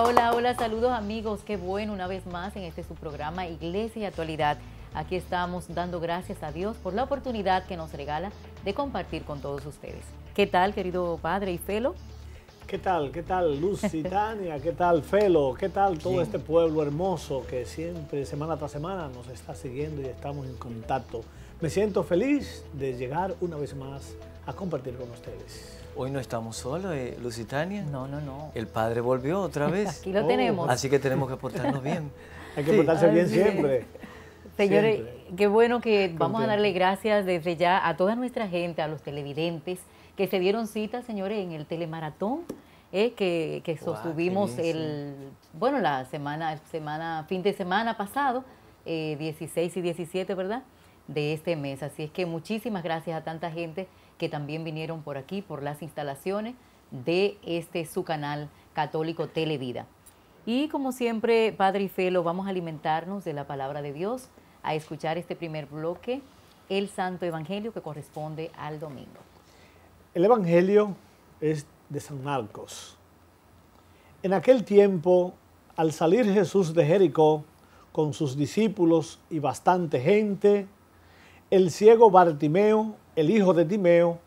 Hola, hola, saludos amigos, qué bueno una vez más en este su programa Iglesia y Actualidad. Aquí estamos dando gracias a Dios por la oportunidad que nos regala de compartir con todos ustedes. ¿Qué tal, querido padre y felo? ¿Qué tal? ¿Qué tal, Lucy, Tania? ¿Qué tal, Felo? ¿Qué tal todo este pueblo hermoso que siempre, semana tras semana, nos está siguiendo y estamos en contacto? Me siento feliz de llegar una vez más a compartir con ustedes. Hoy no estamos solos, eh, Lusitania. No, no, no. El padre volvió otra vez. Aquí lo tenemos. Oh, así que tenemos que portarnos bien. Hay que portarse bien siempre. Señores, qué bueno que vamos a darle gracias desde ya a toda nuestra gente, a los televidentes que se dieron cita, señores, en el telemaratón eh, que, sostuvimos el, bueno, la semana, semana, fin de semana pasado, 16 eh, y 17, ¿verdad? De este mes. Así es que muchísimas gracias a tanta gente que también vinieron por aquí, por las instalaciones de este su canal católico Televida. Y como siempre, Padre y Felo, vamos a alimentarnos de la palabra de Dios, a escuchar este primer bloque, el Santo Evangelio que corresponde al domingo. El Evangelio es de San Marcos. En aquel tiempo, al salir Jesús de Jericó con sus discípulos y bastante gente, el ciego Bartimeo, el hijo de Timeo,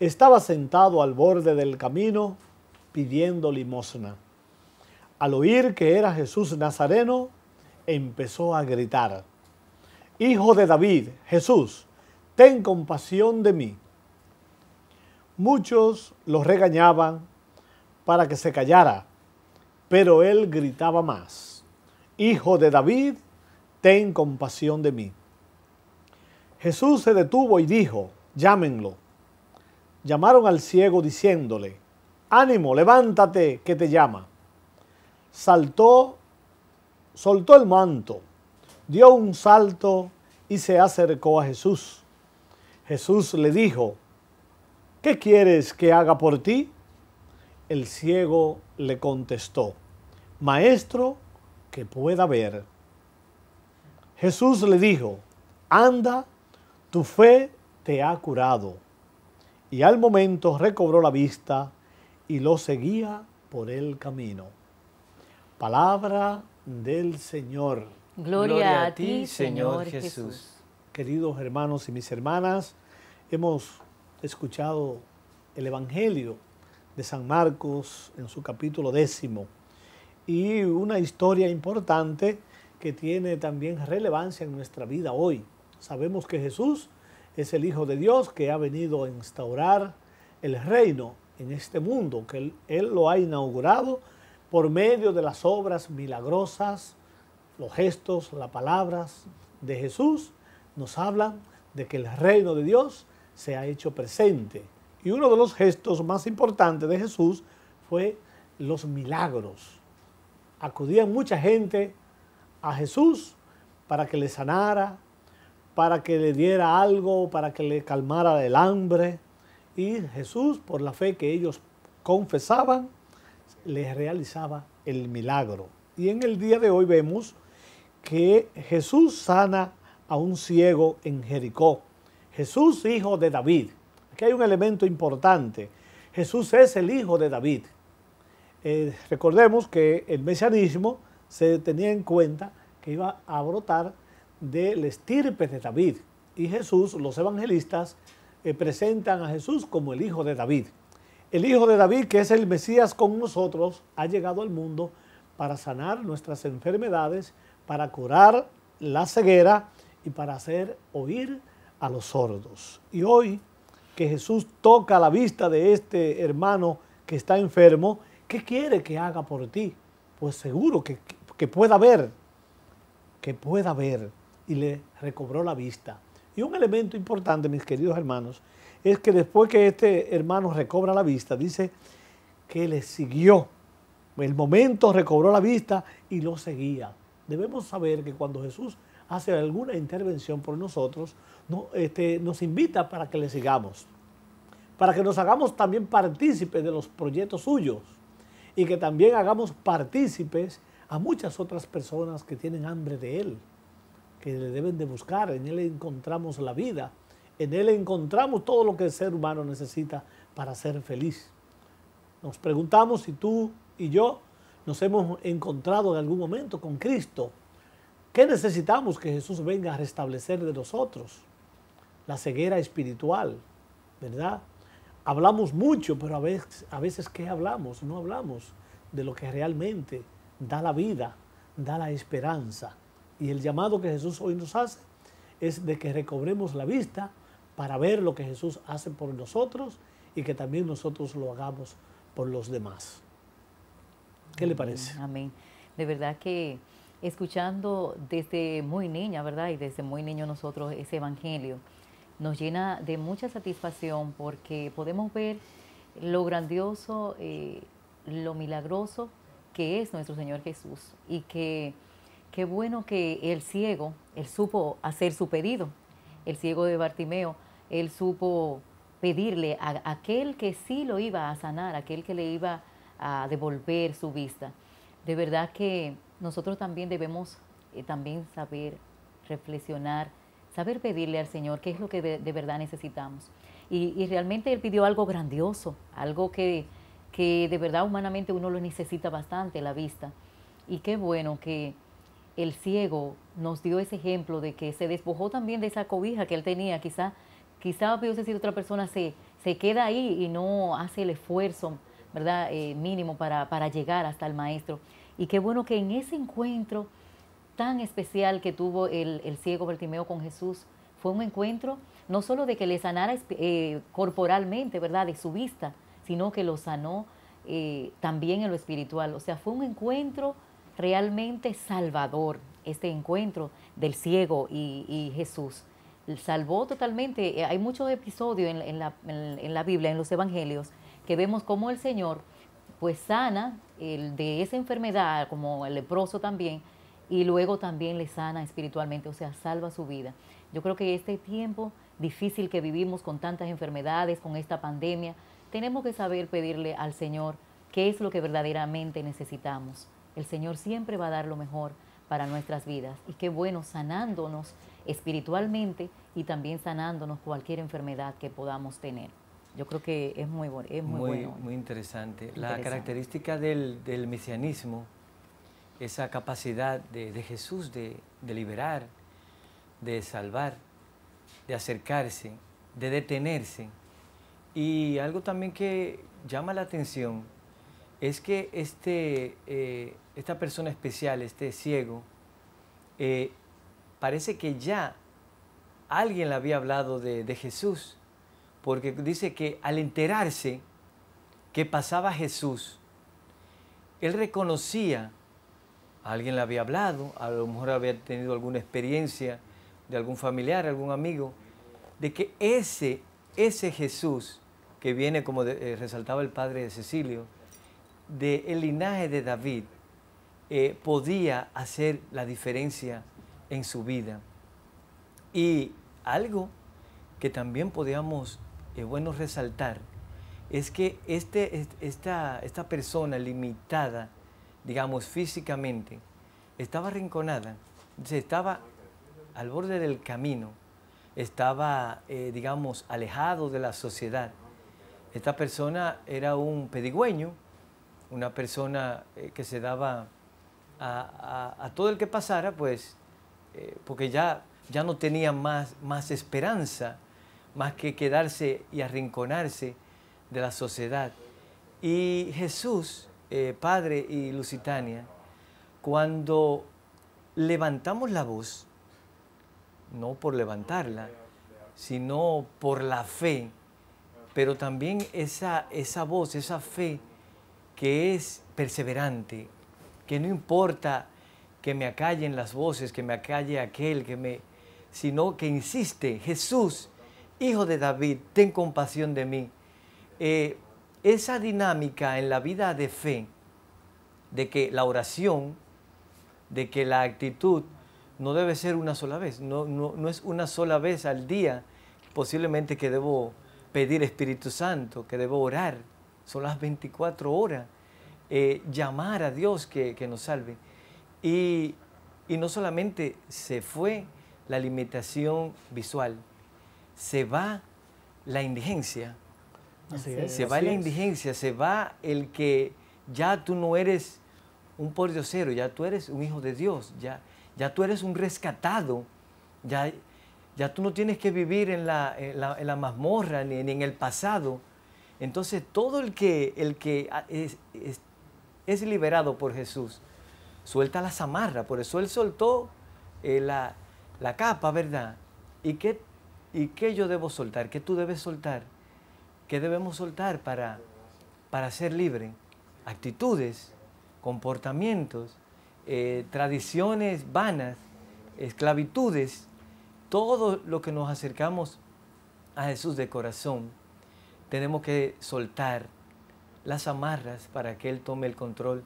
estaba sentado al borde del camino pidiendo limosna. Al oír que era Jesús Nazareno, empezó a gritar, Hijo de David, Jesús, ten compasión de mí. Muchos lo regañaban para que se callara, pero él gritaba más, Hijo de David, ten compasión de mí. Jesús se detuvo y dijo, llámenlo. Llamaron al ciego diciéndole, ánimo, levántate, que te llama. Saltó, soltó el manto, dio un salto y se acercó a Jesús. Jesús le dijo, ¿qué quieres que haga por ti? El ciego le contestó, Maestro, que pueda ver. Jesús le dijo, anda, tu fe te ha curado. Y al momento recobró la vista y lo seguía por el camino. Palabra del Señor. Gloria, a ti, Señor, Jesús. Queridos hermanos y mis hermanas, hemos escuchado el Evangelio de San Marcos en su capítulo décimo y una historia importante que tiene también relevancia en nuestra vida hoy Sabemos que Jesús es el Hijo de Dios que ha venido a instaurar el reino en este mundo, que él, lo ha inaugurado por medio de las obras milagrosas, los gestos, las palabras de Jesús, nos hablan de que el reino de Dios se ha hecho presente. Y uno de los gestos más importantes de Jesús fue los milagros. Acudía mucha gente a Jesús para que le sanara, para que le diera algo, para que le calmara el hambre. Y Jesús, por la fe que ellos confesaban, les realizaba el milagro. Y en el día de hoy vemos que Jesús sana a un ciego en Jericó. Jesús, hijo de David. Aquí hay un elemento importante. Jesús es el hijo de David. Eh, recordemos que el mesianismo se tenía en cuenta que iba a brotar del estirpe de David. Y Jesús, los evangelistas, eh, presentan a Jesús como el Hijo de David. El Hijo de David, que es el Mesías con nosotros, ha llegado al mundo para sanar nuestras enfermedades, para curar la ceguera y para hacer oír a los sordos. Y hoy que Jesús toca la vista de este hermano que está enfermo, ¿qué quiere que haga por ti? Pues seguro que, que pueda ver, que pueda ver y le recobró la vista. Y un elemento importante, mis queridos hermanos, es que después que este hermano recobra la vista, dice que le siguió. El momento recobró la vista y lo seguía. Debemos saber que cuando Jesús hace alguna intervención por nosotros, este, nos invita para que le sigamos, para que nos hagamos también partícipes de los proyectos suyos y que también hagamos partícipes a muchas otras personas que tienen hambre de Él que le deben de buscar. En Él encontramos la vida. En Él encontramos todo lo que el ser humano necesita para ser feliz. Nos preguntamos si tú y yo nos hemos encontrado en algún momento con Cristo. ¿Qué necesitamos que Jesús venga a restablecer de nosotros? La ceguera espiritual, ¿verdad? Hablamos mucho, pero a veces, a veces ¿qué hablamos? No hablamos de lo que realmente da la vida, da la esperanza y el llamado que Jesús hoy nos hace es de que recobremos la vista para ver lo que Jesús hace por nosotros y que también nosotros lo hagamos por los demás. ¿Qué le parece? Amén. De verdad que escuchando desde muy niña, ¿verdad? Y desde muy niño nosotros ese evangelio nos llena de mucha satisfacción porque podemos ver lo grandioso, eh, lo milagroso que es nuestro Señor Jesús y que Qué bueno que el ciego, él supo hacer su pedido, el ciego de Bartimeo, él supo pedirle a aquel que sí lo iba a sanar, aquel que le iba a devolver su vista. De verdad que nosotros también debemos eh, también saber reflexionar, saber pedirle al Señor qué es lo que de, verdad necesitamos. Y, realmente Él pidió algo grandioso, algo que, que de verdad humanamente uno lo necesita bastante, la vista. Y qué bueno que el ciego nos dio ese ejemplo de que se despojó también de esa cobija que él tenía. Quizá, quizá hubiese si otra persona, se, se queda ahí y no hace el esfuerzo ¿verdad? Eh, mínimo para, llegar hasta el maestro. Y qué bueno que en ese encuentro tan especial que tuvo el, ciego Bartimeo con Jesús, fue un encuentro no solo de que le sanara eh, corporalmente, ¿verdad?, de su vista, sino que lo sanó eh, también en lo espiritual. O sea, fue un encuentro realmente salvador este encuentro del ciego y, Jesús. Salvó totalmente. Eh, hay muchos episodios en, la, Biblia, en los Evangelios, que vemos cómo el Señor pues sana de esa enfermedad, como el leproso también, y luego también le sana espiritualmente, o sea, salva su vida. Yo creo que este tiempo difícil que vivimos con tantas enfermedades, con esta pandemia, tenemos que saber pedirle al Señor qué es lo que verdaderamente necesitamos el Señor siempre va a dar lo mejor para nuestras vidas. Y qué bueno, sanándonos espiritualmente y también sanándonos cualquier enfermedad que podamos tener. Yo creo que es muy, es muy, bueno. Muy interesante. La característica del, mesianismo, esa capacidad de, Jesús de, liberar, de salvar, de acercarse, de detenerse. Y algo también que llama la atención es que este, eh, esta persona especial, este ciego, eh, parece que ya alguien le había hablado de, Jesús, porque dice que al enterarse que pasaba Jesús, él reconocía, alguien le había hablado, a lo mejor había tenido alguna experiencia de algún familiar, algún amigo, de que ese, ese Jesús que viene, como eh, resaltaba el padre de Cecilio, del linaje de David eh, podía hacer la diferencia en su vida. Y algo que también podíamos, eh, bueno, resaltar, es que este, esta, esta persona limitada, digamos, físicamente, estaba rinconada, estaba al borde del camino, estaba, eh, digamos, alejado de la sociedad. Esta persona era un pedigüeño, una persona eh, que se daba a, todo el que pasara, pues, eh, porque ya, ya no tenía más, más esperanza, más que quedarse y arrinconarse de la sociedad. Y Jesús, eh, Padre y Lusitania, cuando levantamos la voz, no por levantarla, sino por la fe, pero también esa, esa voz, esa fe, que es perseverante, que no importa que me acallen las voces, que me acalle aquel, que me, sino que insiste, Jesús, hijo de David, ten compasión de mí. Eh, esa dinámica en la vida de fe, de que la oración, de que la actitud no debe ser una sola vez, no, no, no es una sola vez al día, posiblemente que debo pedir Espíritu Santo, que debo orar, son las 24 horas, eh, llamar a Dios que, nos salve. Y, no solamente se fue la limitación visual, se va la indigencia. se va la indigencia, se va el que ya tú no eres un cero, ya tú eres un hijo de Dios, ya, ya tú eres un rescatado, ya, ya tú no tienes que vivir en la, mazmorra ni, en el pasado, entonces todo el que, el que ah, es, liberado por Jesús, suelta la zamarra, por eso él soltó eh, la, capa, ¿verdad? ¿Y qué, yo debo soltar? ¿Qué tú debes soltar? ¿Qué debemos soltar para, ser libre? Actitudes, comportamientos, eh, tradiciones vanas, esclavitudes, todo lo que nos acercamos a Jesús de corazón tenemos que soltar las amarras para que Él tome el control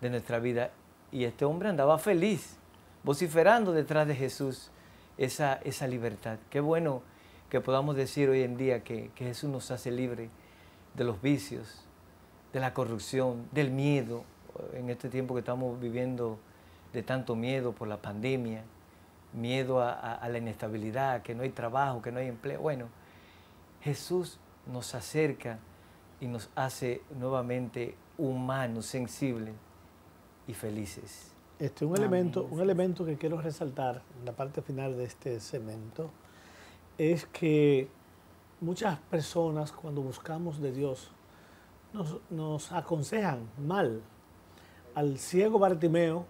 de nuestra vida. Y este hombre andaba feliz, vociferando detrás de Jesús esa, esa libertad. Qué bueno que podamos decir hoy en día que, Jesús nos hace libre de los vicios, de la corrupción, del miedo, en este tiempo que estamos viviendo de tanto miedo por la pandemia, miedo a, a la inestabilidad, que no hay trabajo, que no hay empleo. Bueno, Jesús nos acerca y nos hace nuevamente humanos, sensibles y felices. Este, un, elemento, un elemento que quiero resaltar en la parte final de este segmento es que muchas personas cuando buscamos de Dios nos, aconsejan mal. Al ciego Bartimeo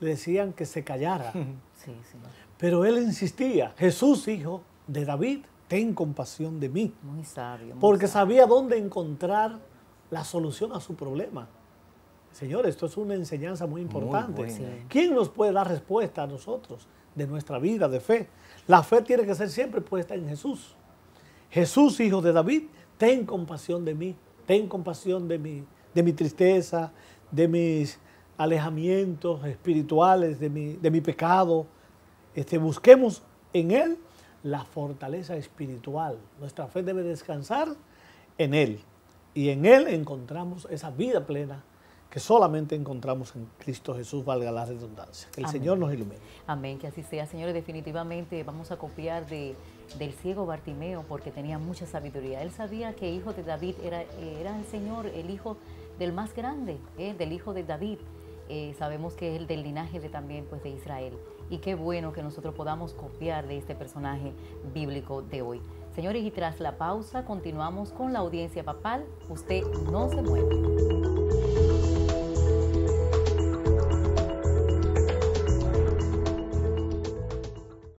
le decían que se callara, pero él insistía, Jesús hijo de David, ten compasión de mí. Muy sabio. porque sabía dónde encontrar la solución a su problema. Señores, esto es una enseñanza muy importante. ¿Quién nos puede dar respuesta a nosotros de nuestra vida de fe? La fe tiene que ser siempre puesta en Jesús. Jesús, hijo de David, ten compasión de mí, ten compasión de mi, de mi tristeza, de mis alejamientos espirituales, de mi, de mi pecado. Este, busquemos en Él la fortaleza espiritual. Nuestra fe debe descansar en Él. Y en Él encontramos esa vida plena que solamente encontramos en Cristo Jesús, valga la redundancia. Que el Señor nos ilumine. Amén, que así sea, señores. Definitivamente vamos a copiar de, del ciego Bartimeo porque tenía mucha sabiduría. Él sabía que hijo de David era, era el Señor, el hijo del más grande, eh, del hijo de David. Eh, sabemos que es el del linaje de, también pues, de Israel y qué bueno que nosotros podamos copiar de este personaje bíblico de hoy. Señores, y tras la pausa continuamos con la audiencia papal. Usted no se mueve.